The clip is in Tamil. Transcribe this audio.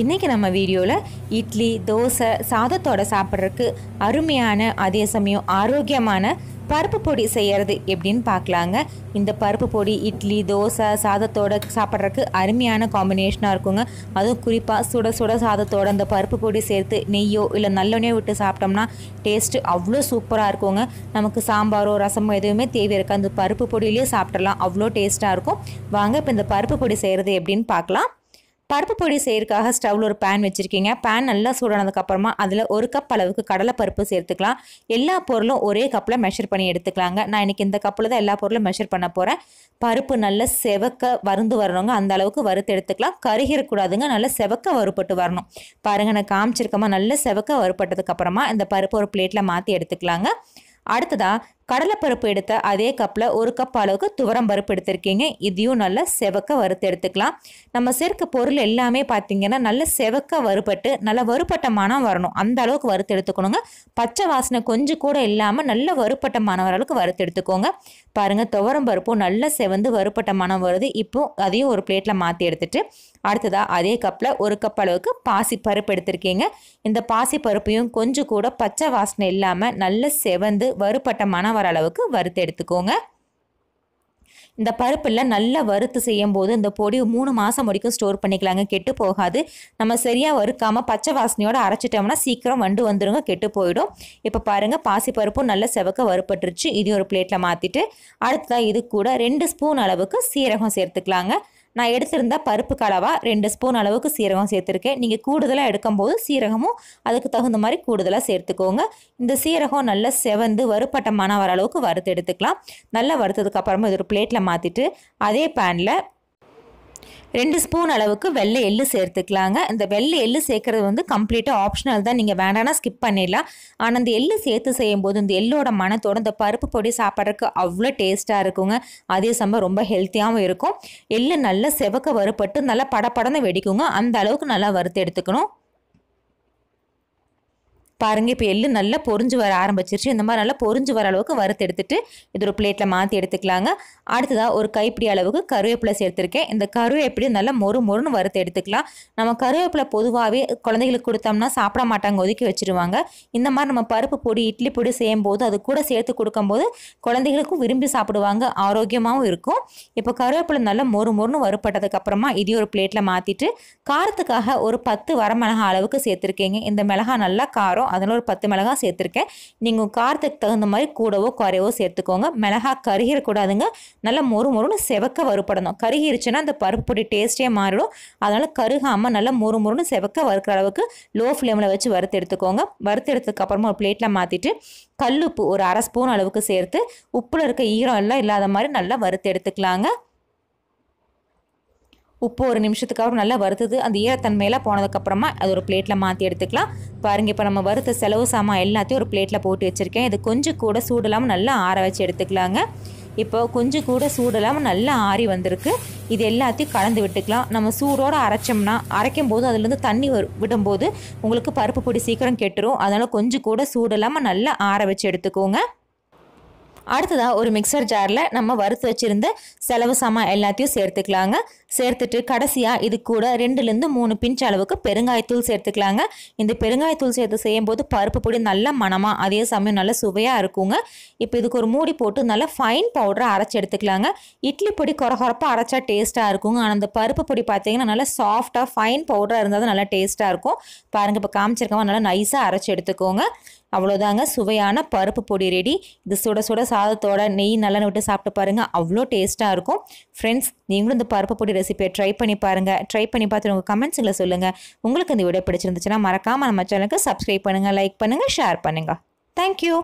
இன்றைக்கி நம்ம வீடியோவில் இட்லி தோசை சாதத்தோட சாப்பிட்றதுக்கு அருமையான அதே சமயம் ஆரோக்கியமான பருப்பு பொடி செய்கிறது எப்படின்னு பார்க்கலாங்க இந்த பருப்பு பொடி இட்லி தோசை சாதத்தோட சாப்பிட்றதுக்கு அருமையான காம்பினேஷனாக இருக்குங்க அதுவும் குறிப்பாக சுட சுட சாதத்தோட அந்த பருப்பு பொடி சேர்த்து நெய்யோ இல்லை நல்லெண்ணெயோ விட்டு சாப்பிட்டோம்னா டேஸ்ட்டு அவ்வளோ சூப்பராக இருக்குங்க நமக்கு சாம்பாரோ ரசமோ எதுவுமே தேவை இருக்குது அந்த பருப்பு பொடியிலே சாப்பிட்றலாம் அவ்வளோ டேஸ்ட்டாக இருக்கும் வாங்க இப்போ இந்த பருப்பு பொடி செய்கிறது எப்படின்னு பார்க்கலாம் பருப்பு பொடி செய்யறதுக்காக ஸ்டவ்வில் ஒரு பேன் வச்சுருக்கீங்க பேன் நல்லா சூடானதுக்கப்புறமா அதில் ஒரு கப் அளவுக்கு கடலை பருப்பு சேர்த்துக்கலாம் எல்லா பொருளும் ஒரே கப்பில் மெஷர் பண்ணி எடுத்துக்கலாங்க நான் இன்றைக்கி இந்த கப்பில் தான் எல்லா பொருளும் மெஷர் பண்ண போகிறேன் பருப்பு நல்லா செவக்க வருந்து வரணுங்க அந்த அளவுக்கு வறுத்து எடுத்துக்கலாம் கருகிறக்கூடாதுங்க நல்லா செவக்க வறுப்பட்டு வரணும் பாருங்கள் நான் காமிச்சிருக்கமா நல்லா செவக்க வறுப்பட்டதுக்கப்புறமா இந்த பருப்பு ஒரு பிளேட்டில் மாற்றி எடுத்துக்கலாங்க அடுத்ததாக கடலைப்பருப்பு எடுத்த அதே கப்பில் ஒரு கப் அளவுக்கு துவரம் பருப்பு எடுத்திருக்கீங்க இதையும் நல்லா செவக்க வறுத்து எடுத்துக்கலாம் நம்ம சேர்க்க பொருள் எல்லாமே பார்த்தீங்கன்னா நல்ல செவக்க வறுபட்டு நல்ல வறுபட்ட மனம் வரணும் அந்த அளவுக்கு வறுத்து எடுத்துக்கணுங்க பச்சை வாசனை கொஞ்சம் கூட இல்லாமல் நல்ல வறுப்பட்ட மனம் வர அளவுக்கு வறுத்து எடுத்துக்கோங்க பாருங்கள் துவரம் பருப்பும் நல்லா செவந்து வறுபட்ட மனம் வருது இப்போ அதையும் ஒரு பிளேட்டில் மாற்றி எடுத்துட்டு அடுத்ததாக அதே கப்பில் ஒரு கப் அளவுக்கு பாசி பருப்பு எடுத்திருக்கீங்க இந்த பாசி பருப்பையும் கொஞ்சம் கூட பச்சை வாசனை இல்லாமல் நல்ல செவந்து வறுபட்ட மனம் வர அளவுக்கு வறுத்து எடுத்துக்கோங்க இந்த பருப்பில் நல்லா வறுத்து செய்யும் போது இந்த பொடி மூணு மாதம் வரைக்கும் ஸ்டோர் பண்ணிக்கலாங்க கெட்டு போகாது நம்ம சரியாக வறுக்காமல் பச்சை வாசனையோடு அரைச்சிட்டோம்னா சீக்கிரம் வண்டு வந்துடுங்க கெட்டு போயிடும் இப்போ பாருங்கள் பாசிப்பருப்பும் நல்ல செவக்க வறுப்பட்டுருச்சு இதையும் ஒரு பிளேட்டில் மாற்றிட்டு அடுத்ததாக இது கூட ரெண்டு ஸ்பூன் அளவுக்கு சீரகம் சேர்த்துக்கலாங்க நான் எடுத்திருந்த பருப்பு கலவா ரெண்டு ஸ்பூன் அளவுக்கு சீரகம் சேர்த்துருக்கேன் நீங்கள் கூடுதலாக எடுக்கும்போது சீரகமும் அதுக்கு தகுந்த மாதிரி கூடுதலாக சேர்த்துக்கோங்க இந்த சீரகம் நல்லா செவந்து வறுப்பட்டமான வர அளவுக்கு வறுத்து எடுத்துக்கலாம் நல்லா வறுத்ததுக்கப்புறமா இது ஒரு பிளேட்டில் மாற்றிட்டு அதே பேனில் ரெண்டு ஸ்பூன் அளவுக்கு வெள்ளை எள்ளு சேர்த்துக்கலாங்க இந்த வெள்ளை எள்ளு சேர்க்குறது வந்து கம்ப்ளீட்டாக ஆப்ஷனல் தான் நீங்கள் வேண்டாம்னா ஸ்கிப் பண்ணிடலாம் ஆனால் இந்த எள்ளு சேர்த்து செய்யும்போது இந்த எள்ளோட மனத்தோடு இந்த பருப்பு பொடி சாப்பிட்றதுக்கு அவ்வளோ டேஸ்ட்டாக இருக்குங்க அதே சமயம் ரொம்ப ஹெல்த்தியாகவும் இருக்கும் எள்ளு நல்லா செவக்க வறுப்பட்டு நல்லா படப்படன்னு வெடிக்குங்க அந்த அளவுக்கு நல்லா வறுத்து எடுத்துக்கணும் பாருங்கள் இப்போ எள்ளு நல்லா பொறிஞ்சு வர ஆரம்பிச்சிருச்சு இந்த மாதிரி நல்லா பொறிஞ்சு வர அளவுக்கு வறுத்து எடுத்துகிட்டு இது ஒரு பிளேட்டில் மாற்றி எடுத்துக்கலாங்க அடுத்ததாக ஒரு கைப்பிடி அளவுக்கு கருவேப்பிலை சேர்த்துருக்கேன் இந்த கருவேப்பிலி நல்லா மொறு மொறுன்னு வறுத்து எடுத்துக்கலாம் நம்ம கருவேப்பிலை பொதுவாகவே குழந்தைகளுக்கு கொடுத்தோம்னா சாப்பிட மாட்டாங்க ஒதுக்கி வச்சுருவாங்க இந்த மாதிரி நம்ம பருப்பு பொடி இட்லி பொடி செய்யும் போது அது கூட சேர்த்து கொடுக்கும்போது குழந்தைகளுக்கும் விரும்பி சாப்பிடுவாங்க ஆரோக்கியமாகவும் இருக்கும் இப்போ கருவேப்பிலை நல்லா மொறு மொறுன்னு வறுப்பட்டதுக்கப்புறமா இதே ஒரு பிளேட்டில் மாற்றிட்டு காரத்துக்காக ஒரு பத்து வரமிளகா அளவுக்கு சேர்த்துருக்கேங்க இந்த மிளகா நல்லா காரம் அதனால் ஒரு பத்து மிளகா சேர்த்துருக்கேன் நீங்கள் காரத்துக்கு தகுந்த மாதிரி கூடவோ குறையவோ சேர்த்துக்கோங்க மிளகா கருகிடக்கூடாதுங்க நல்லா மொறு மொறுன்னு செவக்க வறுப்படணும் கருகிருச்சுன்னா அந்த பருப்பு பொடி டேஸ்ட்டே மாறிடும் அதனால் கருகாமல் நல்லா மொறு மொறுன்னு செவக்க வறுக்கிற அளவுக்கு லோ ஃப்ளேமில் வச்சு வறுத்து எடுத்துக்கோங்க வறுத்து எடுத்ததுக்கப்புறமா ஒரு பிளேட்டில் மாற்றிட்டு கல்லுப்பு ஒரு அரை ஸ்பூன் அளவுக்கு சேர்த்து உப்பில் இருக்க ஈரம் எல்லாம் இல்லாத மாதிரி நல்லா வறுத்து எடுத்துக்கலாங்க உப்பு ஒரு நிமிஷத்துக்கு அப்புறம் நல்லா வறுத்தது அந்த ஈரத்தன்மையெல்லாம் போனதுக்கப்புறமா அது ஒரு பிளேட்டில் மாற்றி எடுத்துக்கலாம் பாருங்கள் இப்போ நம்ம வறுத்த செலவு சாமான் எல்லாத்தையும் ஒரு பிளேட்டில் போட்டு வச்சுருக்கேன் இது கொஞ்சம் கூட சூடலாமல் நல்லா ஆற வச்சு எடுத்துக்கலாங்க இப்போ கொஞ்சம் கூட சூடலாமல் நல்லா ஆறி வந்திருக்கு இது எல்லாத்தையும் கலந்து விட்டுக்கலாம் நம்ம சூடோடு அரைச்சோம்னா அரைக்கும் போது அதுலேருந்து தண்ணி விடும்போது உங்களுக்கு பருப்பு பொடி சீக்கிரம் கெட்டுரும் அதனால் கொஞ்சம் கூட சூடலாமல் நல்லா ஆற வச்சு எடுத்துக்கோங்க அடுத்ததாக ஒரு மிக்சர் ஜாரில் நம்ம வறுத்து வச்சுருந்த செலவு சாமான் எல்லாத்தையும் சேர்த்துக்கலாங்க சேர்த்துட்டு கடைசியாக இது கூட ரெண்டுலேருந்து மூணு பிஞ்ச் அளவுக்கு பெருங்காயத்தூள் சேர்த்துக்கலாங்க இந்த பெருங்காயத்தூள் சேர்த்து செய்யும்போது பருப்பு பொடி நல்ல மனமாக அதே சமயம் நல்ல சுவையாக இருக்குங்க இப்போ இதுக்கு ஒரு மூடி போட்டு நல்லா ஃபைன் பவுடரை அரைச்சி எடுத்துக்கலாங்க இட்லி பொடி குறகுறப்பாக அரைச்சா டேஸ்ட்டாக இருக்குங்க ஆனால் அந்த பருப்பு பொடி பார்த்தீங்கன்னா நல்லா சாஃப்டாக ஃபைன் பவுடராக இருந்தால் தான் நல்லா டேஸ்ட்டாக இருக்கும் பாருங்கள் இப்போ காமிச்சிருக்கவங்க நல்லா நைஸாக அரைச்சி எடுத்துக்கோங்க அவ்வளோதாங்க சுவையான பருப்பு பொடி ரெடி இது சுட சுட சாதத்தோட நெய் நல்லா விட்டு சாப்பிட்டு பாருங்கள் அவ்வளோ டேஸ்ட்டாக இருக்கும் ஃப்ரெண்ட்ஸ் நீங்களும் இந்த பருப்பு பொடி ரெசிபியை ட்ரை பண்ணி பாருங்கள் ட்ரை பண்ணி பார்த்து உங்கள் கமெண்ட்ஸில் சொல்லுங்கள் உங்களுக்கு இந்த வீடியோ பிடிச்சிருந்துச்சுன்னா மறக்காமல் நம்ம சேனலுக்கு சப்ஸ்கிரைப் பண்ணுங்கள் லைக் பண்ணுங்கள் ஷேர் பண்ணுங்கள் தேங்க்யூ